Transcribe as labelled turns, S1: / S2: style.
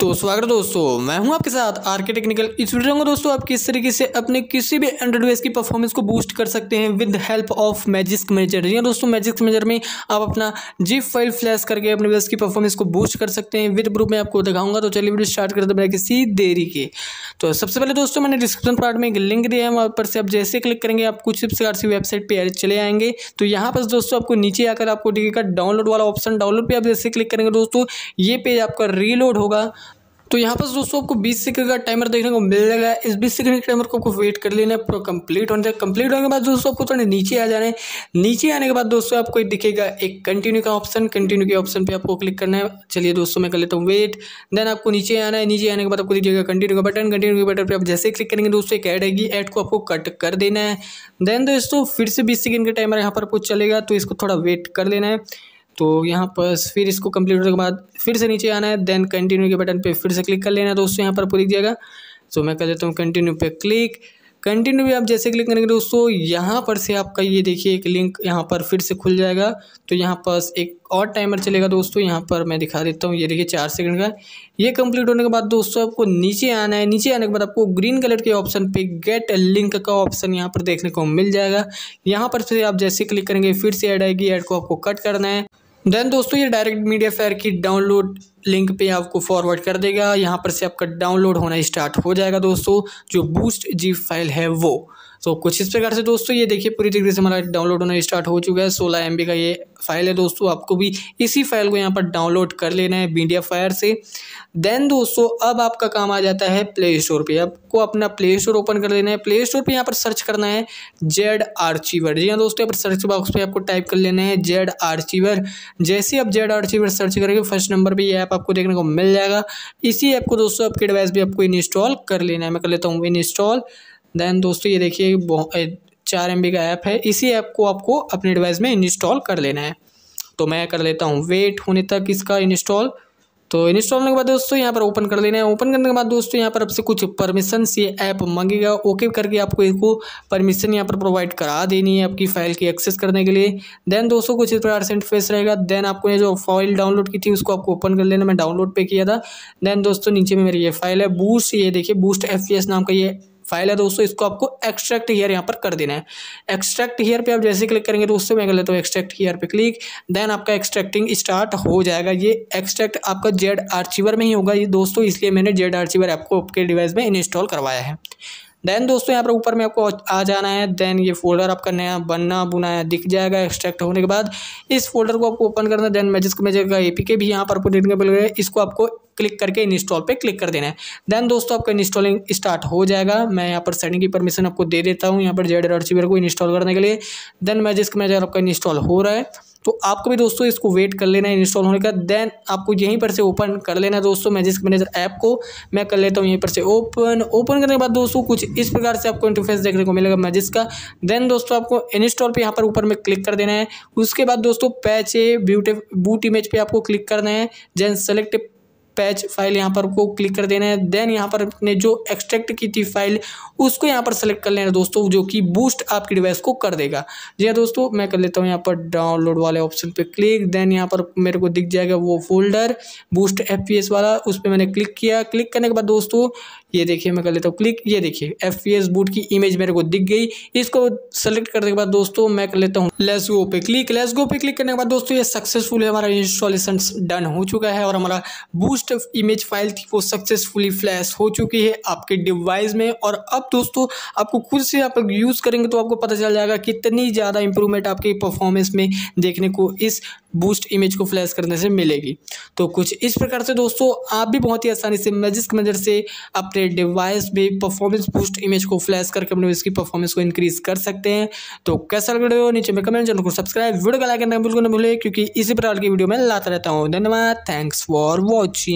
S1: तो स्वागत दोस्तों मैं हूं आपके साथ आर के टेक्निकल इस वीडियो में दोस्तों आप किस तरीके से अपने किसी भी एंड्रॉइड डिवाइस की परफॉर्मेंस को बूस्ट कर सकते हैं with help of magic manager या दोस्तों मैजिक मैनेजर में आप अपना जी फाइल फ्लैश करके अपने डिवाइस की परफॉर्मेंस को बूस्ट कर सकते हैं विद ग्रुप में आपको दिखाऊंगा तो चलिए वीडियो स्टार्ट करते बिना किसी देरी के तो सबसे पहले दोस्तों मैंने डिस्क्रिप्शन पार्ट में एक लिंक दिया है वहाँ पर से आप जैसे क्लिक करेंगे आप कुछ इस प्रकार से वेबसाइट पर चले आएंगे तो यहाँ पर दोस्तों आपको नीचे आकर आपको का डाउनलोड वाला ऑप्शन डाउनलोड पर आप जैसे क्लिक करेंगे दोस्तों ये पेज आपका रीलोड होगा तो यहाँ पर दोस्तों आपको 20 सेकंड का टाइमर देखने को मिल जाएगा इस 20 सेकंड के टाइमर को आपको वेट कर लेना है पूरा कंप्लीट होने तक कंप्लीट होने के बाद दोस्तों आपको थोड़ा नीचे आ जाना है नीचे आने के बाद दोस्तों आपको दिखेगा एक कंटिन्यू का ऑप्शन कंटिन्यू के ऑप्शन पर आपको क्लिक करना है चलिए दोस्तों मैं कर लेता हूँ वेट देन आपको नीचे आना है नीचे आने के बाद आपको दिखेगा कंटिन्यू का बटन कंटिन्यू के बटन पर आप जैसे क्लिक करेंगे दोस्तों एक ऐड आएगी ऐड को आपको कट कर देना है देन दोस्तों फिर से बीस सेकेंड का टाइमर यहाँ पर आपको चलेगा तो इसको थोड़ा वेट कर लेना है तो यहाँ पर फिर इसको कंप्लीट होने के बाद फिर से नीचे आना है देन कंटिन्यू के बटन पे फिर से क्लिक कर लेना है दोस्तों यहाँ पर पूरी जाएगा तो मैं कर देता हूँ कंटिन्यू पे क्लिक कंटिन्यू भी आप जैसे क्लिक करेंगे दोस्तों यहाँ पर से आपका ये देखिए एक लिंक यहाँ पर फिर से खुल जाएगा तो यहाँ पर एक और टाइमर चलेगा दोस्तों यहाँ पर मैं दिखा देता हूँ ये देखिए चार सेकंड का ये कंप्लीट होने के बाद दोस्तों आपको नीचे आना है नीचे आने के बाद आपको ग्रीन कलर के ऑप्शन पे गेट लिंक का ऑप्शन यहाँ पर देखने को मिल जाएगा यहाँ पर फिर आप जैसे क्लिक करेंगे फिर से ऐड आएगी ऐड को आपको कट करना है देन दोस्तों ये डायरेक्ट मीडिया फेयर की डाउनलोड लिंक पे आपको फॉरवर्ड कर देगा यहाँ पर से आपका डाउनलोड होना स्टार्ट हो जाएगा दोस्तों जो बूस्ट जी फाइल है वो तो कुछ इस प्रकार से दोस्तों ये देखिए पूरी तरीके से हमारा डाउनलोड होना स्टार्ट हो चुका है सोलह एम का ये फाइल है दोस्तों आपको भी इसी फाइल को यहाँ पर डाउनलोड कर लेना है बीडिया फायर से देन दोस्तों अब आपका काम आ जाता है प्ले स्टोर पर आपको अपना प्ले स्टोर ओपन कर लेना है प्ले स्टोर पर यहाँ पर सर्च करना है जेड आर्चीवर जी हाँ दोस्तों यहाँ पर सर्च बॉक्स पर आपको टाइप कर लेना है जेड आर्चीवर जैसे आप जेड आर्चीवर सर्च करेंगे फर्स्ट नंबर पर यह ऐप आपको देखने को मिल जाएगा इसी ऐप को दोस्तों आपके डिवाइस भी आपको इंस्टॉल कर लेना है मैं कर लेता हूँ इंस्टॉल देन दोस्तों ये देखिए चार एम का ऐप है इसी ऐप को आपको अपने डिवाइस में इंस्टॉल कर लेना है तो मैं कर लेता हूँ वेट होने तक इसका इंस्टॉल तो इंस्टॉल होने के बाद दोस्तों यहाँ पर ओपन कर लेना है ओपन करने के बाद दोस्तों यहाँ पर आपसे कुछ परमिशन ये ऐप मांगेगा ओके करके आपको इसको परमिशन यहाँ पर प्रोवाइड करा देनी है आपकी फाइल की एक्सेस करने के लिए देन दोस्तों कुछ इस प्रकार से इंटरफेस रहेगा देन आपको ये जो फाइल डाउनलोड की थी उसको आपको ओपन कर लेना मैं डाउनलोड पे किया था देन दोस्तों नीचे में मेरी ये फाइल है बूस्ट ये देखिए बूस्ट एफ नाम का ये फाइल है दोस्तों इसको आपको एक्सट्रैक्ट हेयर यहाँ पर कर देना है एक्सट्रैक्ट हेयर पे आप जैसे क्लिक करेंगे दोस्तों मैं कर लेता हूँ एक्सट्रैक्ट हेयर पे क्लिक देन आपका एक्सट्रैक्टिंग स्टार्ट हो जाएगा ये एक्सट्रैक्ट आपका जेड आर्चीवर में ही होगा ये दोस्तों इसलिए मैंने जेड आर्चीवर आपको आपके डिवाइस में इंस्टॉल करवाया है देन दोस्तों यहाँ पर ऊपर में आपको आ जाना है देन ये फोल्डर आपका नया बनना बुनाया दिख जाएगा एक्सट्रैक्ट होने के बाद इस फोल्डर को आपको ओपन करना है देन मैजिस्क में जगह ए के भी यहाँ पर आपको देखने को इसको आपको क्लिक करके इंस्टॉल पे क्लिक कर देना है देन दोस्तों आपका इंस्टॉलिंग स्टार्ट हो जाएगा मैं यहाँ पर सेटिंग की परमिशन आपको दे देता हूँ यहाँ पर जेड को इंस्टॉल करने के लिए देन मैजिस्क में अगर आपका इंस्टॉल हो रहा है तो आपको भी दोस्तों इसको वेट कर लेना है इंस्टॉल होने का देन आपको यहीं पर से ओपन कर लेना है दोस्तों मैजिक मैनेजर ऐप को मैं कर लेता हूँ यहीं पर से ओपन ओपन करने के बाद दोस्तों कुछ इस प्रकार से आपको इंटरफेस देखने को मिलेगा मैजिक का देन दोस्तों आपको इंस्टॉल पर यहाँ पर ऊपर में क्लिक कर देना है उसके बाद दोस्तों पैच ब्यूटे बूट इमेज पर आपको क्लिक करना है देन सेलेक्ट पैच फाइल यहाँ पर को क्लिक कर देना है देन यहाँ पर अपने जो एक्सट्रैक्ट की थी फाइल उसको यहाँ पर सेलेक्ट कर लेना दोस्तों जो कि बूस्ट आपकी डिवाइस को कर देगा जी हाँ दोस्तों मैं कर लेता हूँ यहाँ पर डाउनलोड वाले ऑप्शन पर क्लिक देन यहाँ पर मेरे को दिख जाएगा वो फोल्डर बूस्ट एफ वाला उस पर मैंने क्लिक किया क्लिक करने के बाद दोस्तों ये देखिए मैं कर लेता हूँ क्लिक ये देखिए एफ बूट की इमेज मेरे को दिख गई इसको सेलेक्ट करने के बाद दोस्तों मैं कर लेता हूँ लेस गो पे क्लिक लेस गो पे क्लिक करने के बाद दोस्तों ये सक्सेसफुल हमारा इंस्टॉलेशन डन हो चुका है और हमारा बूस्ट फर्स्ट इमेज फाइल थी वो सक्सेसफुली फ्लैश हो चुकी है आपके डिवाइस में और अब दोस्तों आपको खुद से आप यूज़ करेंगे तो आपको पता चल जाएगा कितनी ज़्यादा इंप्रूवमेंट आपकी परफॉर्मेंस में देखने को इस बूस्ट इमेज को फ्लैश करने से मिलेगी तो कुछ इस प्रकार से दोस्तों आप भी बहुत ही आसानी से मैजिक मजर से अपने डिवाइस में परफॉर्मेंस बूस्ट इमेज को फ्लैश करके अपने इसकी परफॉर्मेंस को इंक्रीज कर सकते हैं तो कैसा लग रहा हो नीचे में कमेंट चैनल को सब्सक्राइब वीडियो का लाइक करना बिल्कुल ना भूलें क्योंकि इसी प्रकार की वीडियो मैं लाता रहता हूँ धन्यवाद थैंक्स फॉर वॉचिंग